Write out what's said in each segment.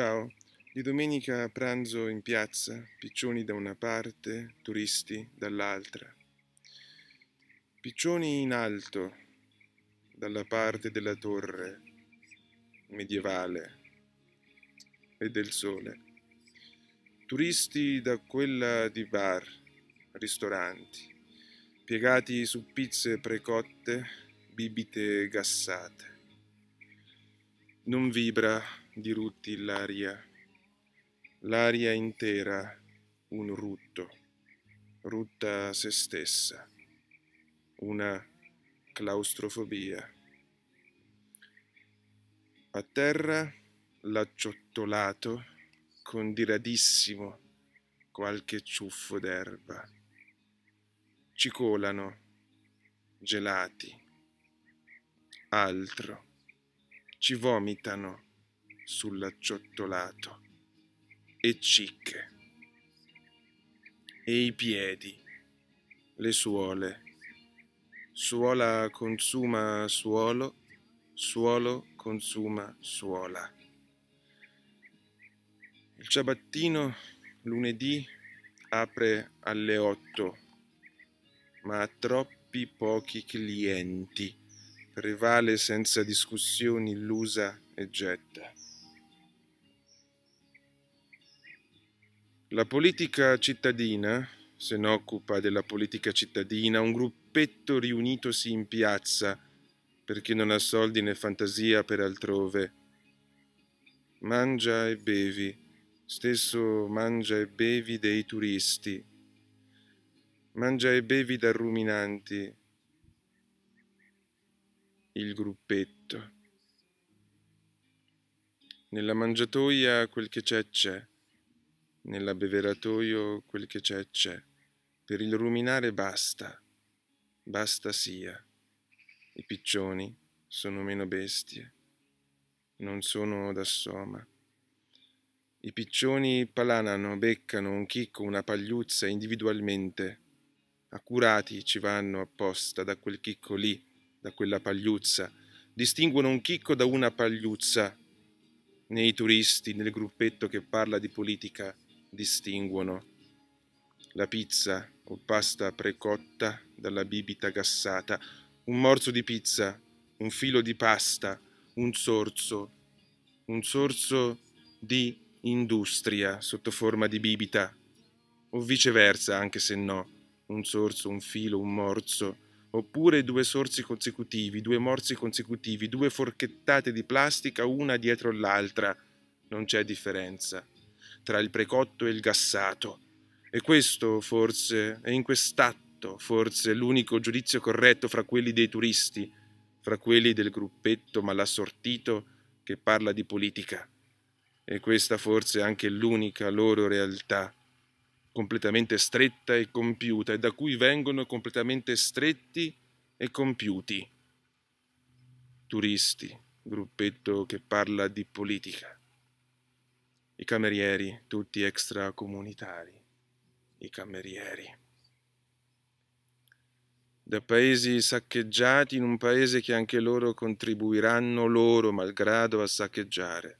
Ciao, di domenica pranzo in piazza, piccioni da una parte, turisti dall'altra. Piccioni in alto, dalla parte della torre medievale e del sole. Turisti da quella di bar, ristoranti, piegati su pizze precotte, bibite gassate. Non vibra dirutti l'aria, l'aria intera un rutto, rutta a se stessa, una claustrofobia. A terra l'acciottolato con diradissimo qualche ciuffo d'erba. Ci colano, gelati, altro, ci vomitano sull'acciottolato e cicche e i piedi, le suole, suola consuma suolo, suolo consuma suola. Il ciabattino lunedì apre alle otto, ma ha troppi pochi clienti. Prevale senza discussioni l'usa e getta. La politica cittadina, se ne occupa della politica cittadina, un gruppetto riunitosi in piazza per chi non ha soldi né fantasia per altrove. Mangia e bevi, stesso mangia e bevi dei turisti, mangia e bevi da ruminanti, il gruppetto. Nella mangiatoia quel che c'è c'è nell'abbeveratoio quel che c'è c'è. Per il ruminare basta, basta sia. I piccioni sono meno bestie, non sono da soma. I piccioni palanano, beccano un chicco, una pagliuzza individualmente. Accurati ci vanno apposta da quel chicco lì, da quella pagliuzza. Distinguono un chicco da una pagliuzza nei turisti, nel gruppetto che parla di politica distinguono la pizza o pasta precotta dalla bibita gassata, un morso di pizza, un filo di pasta, un sorso, un sorso di industria sotto forma di bibita, o viceversa, anche se no, un sorso, un filo, un morso, oppure due sorsi consecutivi, due morsi consecutivi, due forchettate di plastica una dietro l'altra, non c'è differenza tra il precotto e il gassato. E questo, forse, è in quest'atto, forse, l'unico giudizio corretto fra quelli dei turisti, fra quelli del gruppetto malassortito che parla di politica. E questa forse è anche l'unica loro realtà, completamente stretta e compiuta, e da cui vengono completamente stretti e compiuti. Turisti, gruppetto che parla di politica i camerieri, tutti extracomunitari, i camerieri. Da paesi saccheggiati in un paese che anche loro contribuiranno loro malgrado a saccheggiare.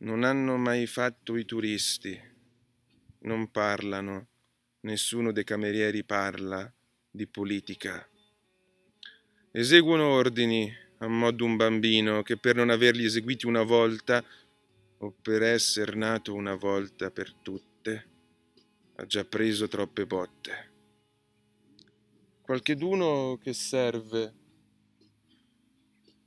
Non hanno mai fatto i turisti, non parlano, nessuno dei camerieri parla di politica. Eseguono ordini, a modo un bambino che per non averli eseguiti una volta o per esser nato una volta per tutte ha già preso troppe botte. Qualcheduno che serve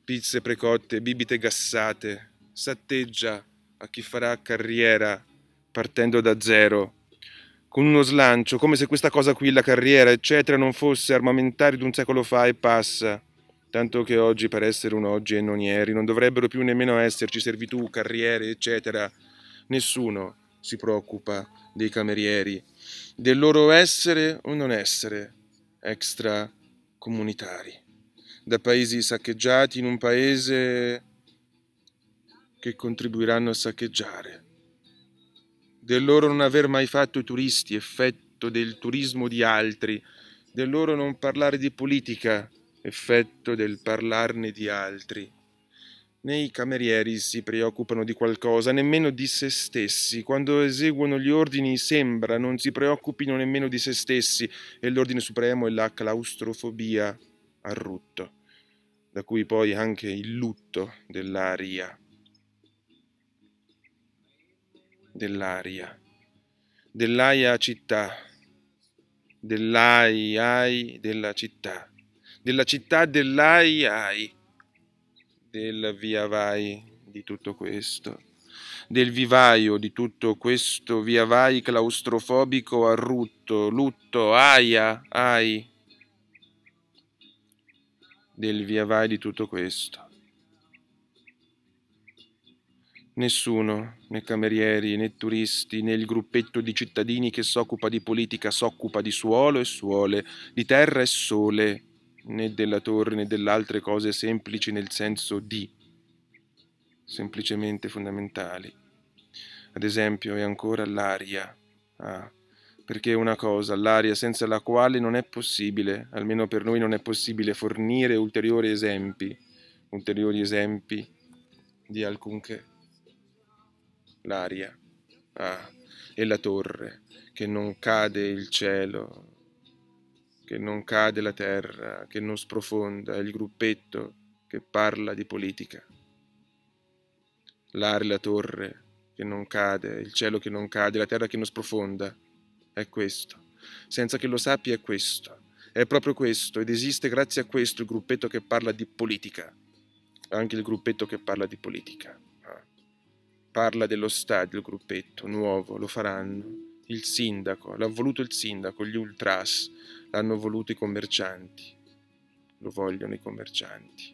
pizze precotte, bibite gassate, satteggia a chi farà carriera partendo da zero con uno slancio, come se questa cosa qui, la carriera, eccetera, non fosse di un secolo fa e passa tanto che oggi per essere un oggi e non ieri non dovrebbero più nemmeno esserci servitù, carriere, eccetera. Nessuno si preoccupa dei camerieri, del loro essere o non essere extracomunitari, da paesi saccheggiati in un paese che contribuiranno a saccheggiare, del loro non aver mai fatto i turisti, effetto del turismo di altri, del loro non parlare di politica, effetto del parlarne di altri. Né i camerieri si preoccupano di qualcosa, nemmeno di se stessi. Quando eseguono gli ordini sembra non si preoccupino nemmeno di se stessi e l'ordine supremo è la claustrofobia a rutto, da cui poi anche il lutto dell'aria. Dell'aria. Dell'aia città. Dell'ai ai della città della città dell'Ai Ai, del Via Vai di tutto questo, del vivaio di tutto questo Via Vai claustrofobico a rutto, lutto, aia, ai, del Via Vai di tutto questo. Nessuno, né camerieri, né turisti, né il gruppetto di cittadini che si occupa di politica, si occupa di suolo e suole, di terra e sole, né della torre né delle altre cose semplici nel senso di, semplicemente fondamentali. Ad esempio è ancora l'aria, ah, perché è una cosa, l'aria senza la quale non è possibile, almeno per noi non è possibile fornire ulteriori esempi, ulteriori esempi di alcunché. L'aria ah, e la torre, che non cade il cielo, che non cade la terra, che non sprofonda, il gruppetto che parla di politica. L'aria, la torre che non cade, il cielo che non cade, la terra che non sprofonda, è questo. Senza che lo sappia è questo. È proprio questo ed esiste grazie a questo il gruppetto che parla di politica. Anche il gruppetto che parla di politica. Ah. Parla dello stadio, il gruppetto, nuovo, lo faranno il sindaco, l'ha voluto il sindaco, gli ultras, l'hanno voluto i commercianti, lo vogliono i commercianti.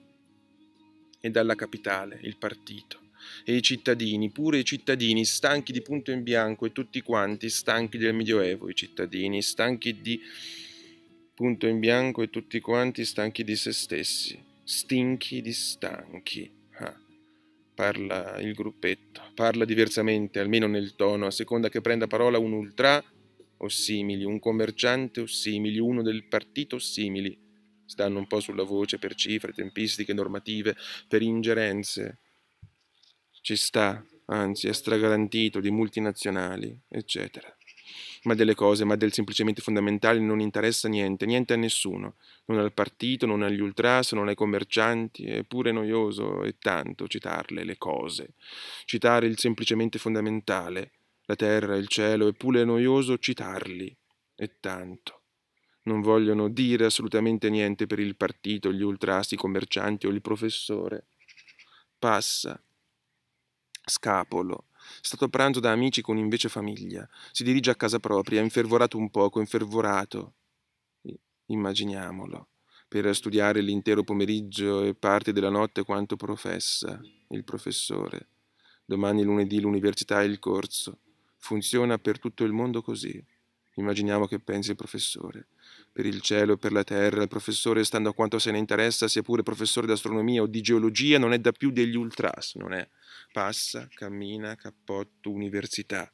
E dalla capitale, il partito. E i cittadini, pure i cittadini, stanchi di punto in bianco e tutti quanti stanchi del Medioevo, i cittadini, stanchi di punto in bianco e tutti quanti stanchi di se stessi, stinchi di stanchi parla il gruppetto, parla diversamente, almeno nel tono, a seconda che prenda parola un ultra o simili, un commerciante o simili, uno del partito o simili. Stanno un po' sulla voce per cifre, tempistiche, normative, per ingerenze. Ci sta, anzi, è stragarantito di multinazionali, eccetera ma delle cose, ma del semplicemente fondamentale non interessa niente, niente a nessuno, non al partito, non agli ultras, non ai commercianti, è pure noioso e tanto citarle le cose. Citare il semplicemente fondamentale, la terra, il cielo, è pure noioso citarli, e tanto non vogliono dire assolutamente niente per il partito, gli ultras, i commercianti o il professore. Passa, scapolo, stato a pranzo da amici con invece famiglia, si dirige a casa propria, infervorato un poco, infervorato, immaginiamolo, per studiare l'intero pomeriggio e parte della notte quanto professa il professore. Domani lunedì l'università e il corso. Funziona per tutto il mondo così. Immaginiamo che pensi il professore. Per il cielo e per la terra, il professore, stando a quanto se ne interessa, sia pure professore d'astronomia o di geologia, non è da più degli ultras, non è? passa, cammina, cappotto, università,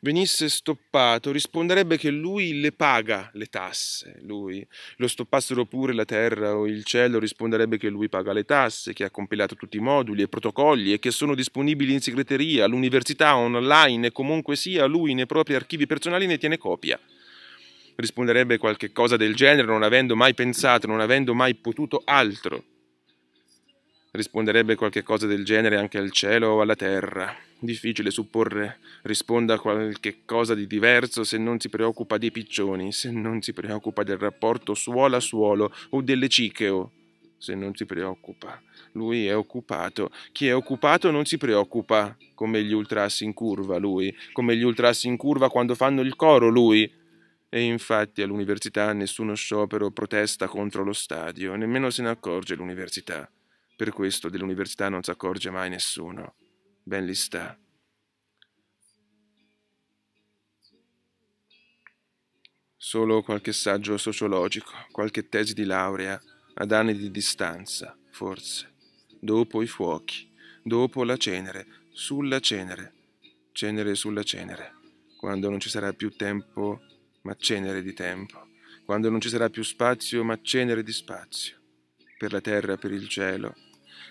venisse stoppato, risponderebbe che lui le paga le tasse, lui. Lo stoppassero pure la terra o il cielo, risponderebbe che lui paga le tasse, che ha compilato tutti i moduli e protocolli e che sono disponibili in segreteria, all'università, online e comunque sia, lui nei propri archivi personali ne tiene copia. Risponderebbe qualche cosa del genere non avendo mai pensato, non avendo mai potuto altro. Risponderebbe qualche cosa del genere anche al cielo o alla terra. Difficile supporre risponda a qualche cosa di diverso se non si preoccupa dei piccioni, se non si preoccupa del rapporto suolo a suolo o delle cicheo, se non si preoccupa. Lui è occupato. Chi è occupato non si preoccupa, come gli ultras in curva lui, come gli ultras in curva quando fanno il coro lui. E infatti all'università nessuno sciopero protesta contro lo stadio, nemmeno se ne accorge l'università. Per questo dell'università non si accorge mai nessuno. Ben li sta. Solo qualche saggio sociologico, qualche tesi di laurea, ad anni di distanza, forse. Dopo i fuochi, dopo la cenere, sulla cenere, cenere sulla cenere, quando non ci sarà più tempo, ma cenere di tempo, quando non ci sarà più spazio, ma cenere di spazio, per la terra, per il cielo,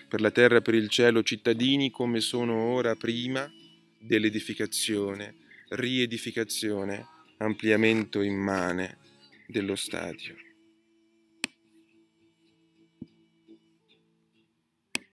per la terra e per il cielo cittadini come sono ora prima dell'edificazione, riedificazione, ampliamento immane dello stadio.